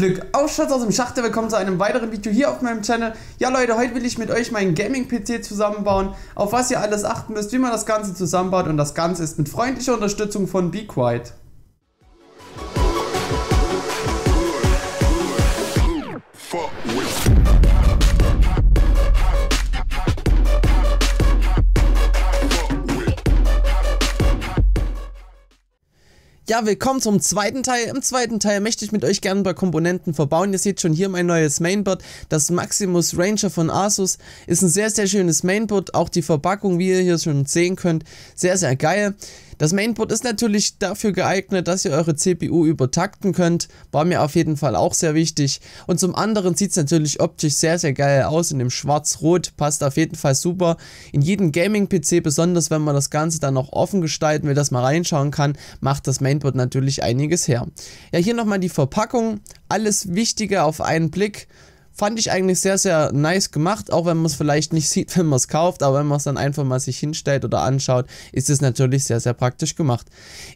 Glück auf, Schatz aus dem Schachter, willkommen zu einem weiteren Video hier auf meinem Channel. Ja Leute, heute will ich mit euch meinen Gaming-PC zusammenbauen, auf was ihr alles achten müsst, wie man das Ganze zusammenbaut und das Ganze ist mit freundlicher Unterstützung von BeQuiet. Ja, willkommen zum zweiten Teil. Im zweiten Teil möchte ich mit euch gerne ein paar Komponenten verbauen. Ihr seht schon hier mein neues Mainboard. Das Maximus Ranger von Asus ist ein sehr, sehr schönes Mainboard. Auch die Verpackung, wie ihr hier schon sehen könnt, sehr, sehr geil. Das Mainboard ist natürlich dafür geeignet, dass ihr eure CPU übertakten könnt. War mir auf jeden Fall auch sehr wichtig. Und zum anderen sieht es natürlich optisch sehr, sehr geil aus in dem Schwarz-Rot. Passt auf jeden Fall super. In jedem Gaming-PC, besonders wenn man das Ganze dann noch offen gestalten will, dass man reinschauen kann, macht das Mainboard natürlich einiges her. Ja, hier nochmal die Verpackung. Alles Wichtige auf einen Blick fand ich eigentlich sehr, sehr nice gemacht, auch wenn man es vielleicht nicht sieht, wenn man es kauft, aber wenn man es dann einfach mal sich hinstellt oder anschaut, ist es natürlich sehr, sehr praktisch gemacht.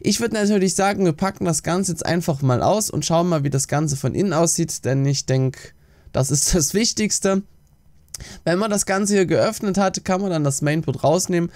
Ich würde natürlich sagen, wir packen das Ganze jetzt einfach mal aus und schauen mal, wie das Ganze von innen aussieht, denn ich denke, das ist das Wichtigste. Wenn man das Ganze hier geöffnet hat, kann man dann das Mainboard rausnehmen.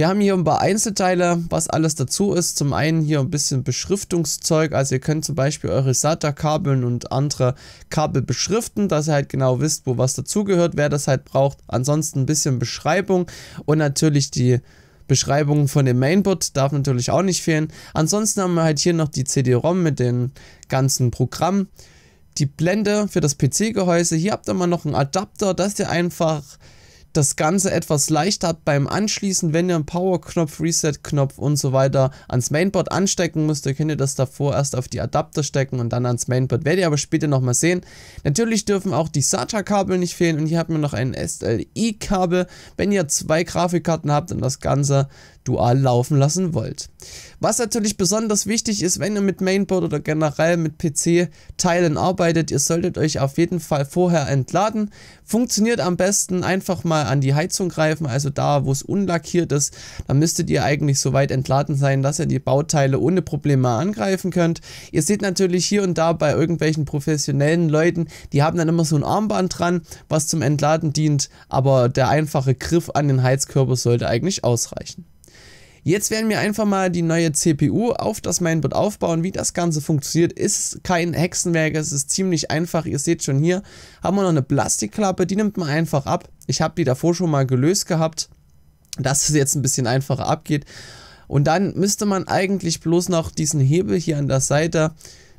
Wir haben hier ein paar Einzelteile, was alles dazu ist. Zum einen hier ein bisschen Beschriftungszeug. Also ihr könnt zum Beispiel eure SATA-Kabeln und andere Kabel beschriften, dass ihr halt genau wisst, wo was dazugehört, wer das halt braucht. Ansonsten ein bisschen Beschreibung und natürlich die Beschreibung von dem Mainboard darf natürlich auch nicht fehlen. Ansonsten haben wir halt hier noch die CD-ROM mit den ganzen Programmen. Die Blende für das PC-Gehäuse. Hier habt ihr mal noch einen Adapter, dass ihr einfach das Ganze etwas leichter habt beim Anschließen, wenn ihr einen Power-Knopf, Reset-Knopf und so weiter ans Mainboard anstecken müsst, dann könnt ihr das davor erst auf die Adapter stecken und dann ans Mainboard. Werdet ihr aber später nochmal sehen. Natürlich dürfen auch die SATA-Kabel nicht fehlen und hier haben wir noch ein SLI-Kabel, wenn ihr zwei Grafikkarten habt und das Ganze dual laufen lassen wollt. Was natürlich besonders wichtig ist, wenn ihr mit Mainboard oder generell mit PC-Teilen arbeitet, ihr solltet euch auf jeden Fall vorher entladen. Funktioniert am besten einfach mal mal an die Heizung greifen, also da, wo es unlackiert ist, dann müsstet ihr eigentlich so weit entladen sein, dass ihr die Bauteile ohne Probleme angreifen könnt. Ihr seht natürlich hier und da bei irgendwelchen professionellen Leuten, die haben dann immer so ein Armband dran, was zum Entladen dient, aber der einfache Griff an den Heizkörper sollte eigentlich ausreichen. Jetzt werden wir einfach mal die neue CPU auf das Mainboard aufbauen, wie das Ganze funktioniert. Ist kein Hexenwerk, es ist ziemlich einfach. Ihr seht schon hier, haben wir noch eine Plastikklappe, die nimmt man einfach ab. Ich habe die davor schon mal gelöst gehabt, dass es jetzt ein bisschen einfacher abgeht. Und dann müsste man eigentlich bloß noch diesen Hebel hier an der Seite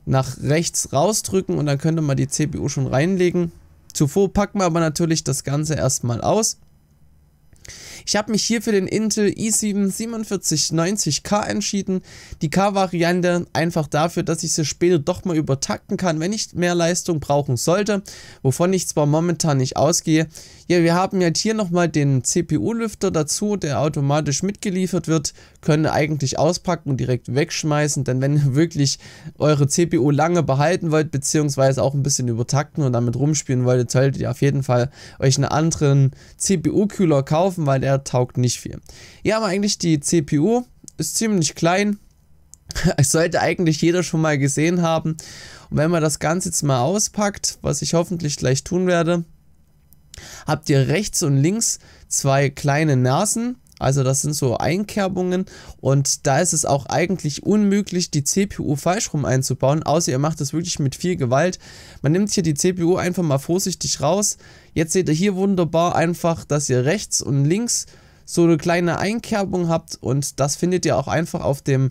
nach rechts rausdrücken und dann könnte man die CPU schon reinlegen. Zuvor packen wir aber natürlich das Ganze erstmal aus. Ich habe mich hier für den Intel i7 4790K entschieden. Die K-Variante einfach dafür, dass ich sie später doch mal übertakten kann, wenn ich mehr Leistung brauchen sollte, wovon ich zwar momentan nicht ausgehe. Ja, wir haben jetzt hier nochmal den CPU-Lüfter dazu, der automatisch mitgeliefert wird. Können eigentlich auspacken und direkt wegschmeißen, denn wenn ihr wirklich eure CPU lange behalten wollt, beziehungsweise auch ein bisschen übertakten und damit rumspielen wollt, solltet ihr auf jeden Fall euch einen anderen CPU-Kühler kaufen, weil der er taugt nicht viel. Hier haben wir eigentlich die CPU, ist ziemlich klein. Es sollte eigentlich jeder schon mal gesehen haben. Und wenn man das Ganze jetzt mal auspackt, was ich hoffentlich gleich tun werde, habt ihr rechts und links zwei kleine Nasen. Also das sind so Einkerbungen und da ist es auch eigentlich unmöglich, die CPU falsch rum einzubauen, außer ihr macht es wirklich mit viel Gewalt. Man nimmt hier die CPU einfach mal vorsichtig raus. Jetzt seht ihr hier wunderbar einfach, dass ihr rechts und links so eine kleine Einkerbung habt und das findet ihr auch einfach auf dem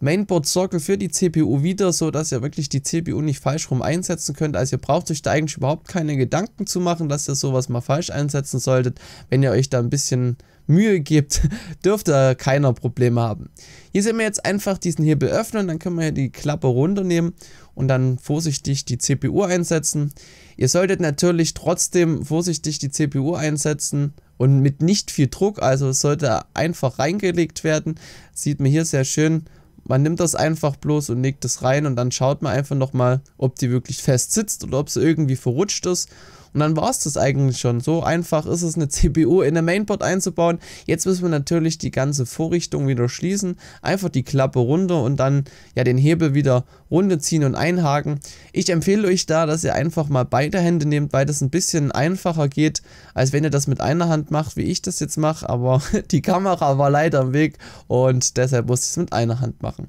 Mainboard Circle für die CPU wieder, so dass ihr wirklich die CPU nicht falsch rum einsetzen könnt. Also ihr braucht euch da eigentlich überhaupt keine Gedanken zu machen, dass ihr sowas mal falsch einsetzen solltet. Wenn ihr euch da ein bisschen Mühe gibt, dürfte keiner Probleme haben. Hier sehen wir jetzt einfach diesen Hebel öffnen, dann können wir hier die Klappe runternehmen und dann vorsichtig die CPU einsetzen. Ihr solltet natürlich trotzdem vorsichtig die CPU einsetzen und mit nicht viel Druck, also es sollte einfach reingelegt werden. Sieht man hier sehr schön, man nimmt das einfach bloß und legt es rein und dann schaut man einfach nochmal, ob die wirklich fest sitzt oder ob sie irgendwie verrutscht ist. Und dann war es das eigentlich schon. So einfach ist es, eine CPU in der Mainboard einzubauen. Jetzt müssen wir natürlich die ganze Vorrichtung wieder schließen. Einfach die Klappe runter und dann ja den Hebel wieder runterziehen und einhaken. Ich empfehle euch da, dass ihr einfach mal beide Hände nehmt, weil das ein bisschen einfacher geht, als wenn ihr das mit einer Hand macht, wie ich das jetzt mache. Aber die Kamera war leider im Weg und deshalb muss ich es mit einer Hand machen.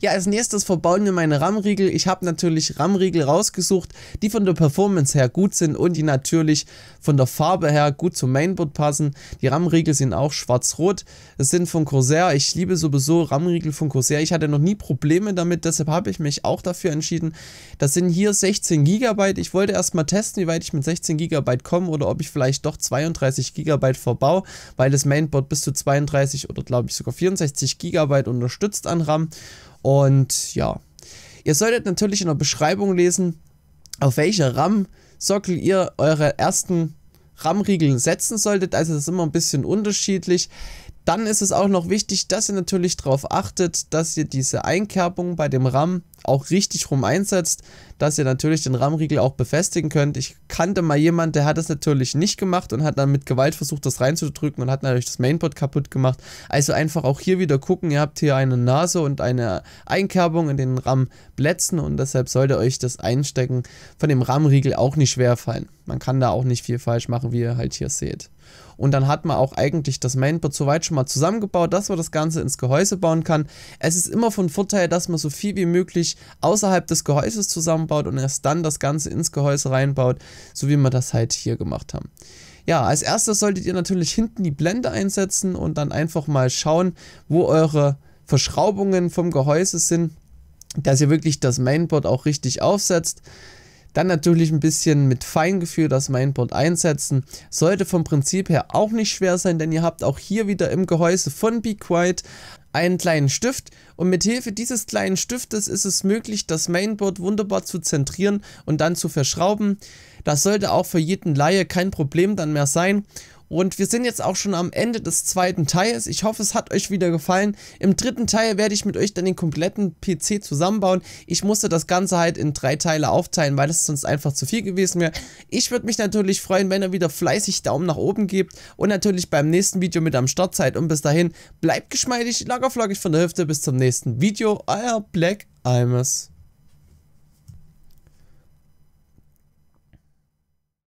Ja, als nächstes verbauen wir meine RAM-Riegel. Ich habe natürlich RAM-Riegel rausgesucht, die von der Performance her gut sind und die natürlich von der Farbe her gut zum Mainboard passen. Die RAM-Riegel sind auch schwarz-rot. Es sind von Corsair. Ich liebe sowieso RAM-Riegel von Corsair. Ich hatte noch nie Probleme damit, deshalb habe ich mich auch dafür entschieden. Das sind hier 16 GB. Ich wollte erstmal testen, wie weit ich mit 16 GB komme oder ob ich vielleicht doch 32 GB verbau, weil das Mainboard bis zu 32 oder glaube ich sogar 64 GB unterstützt an RAM. Und ja, ihr solltet natürlich in der Beschreibung lesen, auf welcher RAM-Sockel ihr eure ersten RAM-Riegel setzen solltet. Also das ist immer ein bisschen unterschiedlich. Dann ist es auch noch wichtig, dass ihr natürlich darauf achtet, dass ihr diese Einkerbung bei dem RAM auch richtig rum einsetzt, dass ihr natürlich den RAM-Riegel auch befestigen könnt. Ich kannte mal jemanden, der hat das natürlich nicht gemacht und hat dann mit Gewalt versucht, das reinzudrücken und hat natürlich das Mainboard kaputt gemacht. Also einfach auch hier wieder gucken, ihr habt hier eine Nase und eine Einkerbung in den RAM-Plätzen und deshalb sollte euch das Einstecken von dem RAM-Riegel auch nicht schwer fallen. Man kann da auch nicht viel falsch machen, wie ihr halt hier seht. Und dann hat man auch eigentlich das Mainboard soweit schon mal zusammengebaut, dass man das Ganze ins Gehäuse bauen kann. Es ist immer von Vorteil, dass man so viel wie möglich sich außerhalb des Gehäuses zusammenbaut und erst dann das Ganze ins Gehäuse reinbaut, so wie wir das halt hier gemacht haben. Ja, als erstes solltet ihr natürlich hinten die Blende einsetzen und dann einfach mal schauen, wo eure Verschraubungen vom Gehäuse sind, dass ihr wirklich das Mainboard auch richtig aufsetzt. Dann natürlich ein bisschen mit Feingefühl das Mainboard einsetzen. Sollte vom Prinzip her auch nicht schwer sein, denn ihr habt auch hier wieder im Gehäuse von Be Quiet einen kleinen Stift und mit Hilfe dieses kleinen Stiftes ist es möglich, das Mainboard wunderbar zu zentrieren und dann zu verschrauben. Das sollte auch für jeden Laie kein Problem dann mehr sein. Und wir sind jetzt auch schon am Ende des zweiten Teils. Ich hoffe, es hat euch wieder gefallen. Im dritten Teil werde ich mit euch dann den kompletten PC zusammenbauen. Ich musste das Ganze halt in drei Teile aufteilen, weil es sonst einfach zu viel gewesen wäre. Ich würde mich natürlich freuen, wenn ihr wieder fleißig Daumen nach oben gebt und natürlich beim nächsten Video mit am Start seid. Und bis dahin, bleibt geschmeidig, lagerflockig von der Hüfte. Bis zum nächsten Video. Euer Black Imus.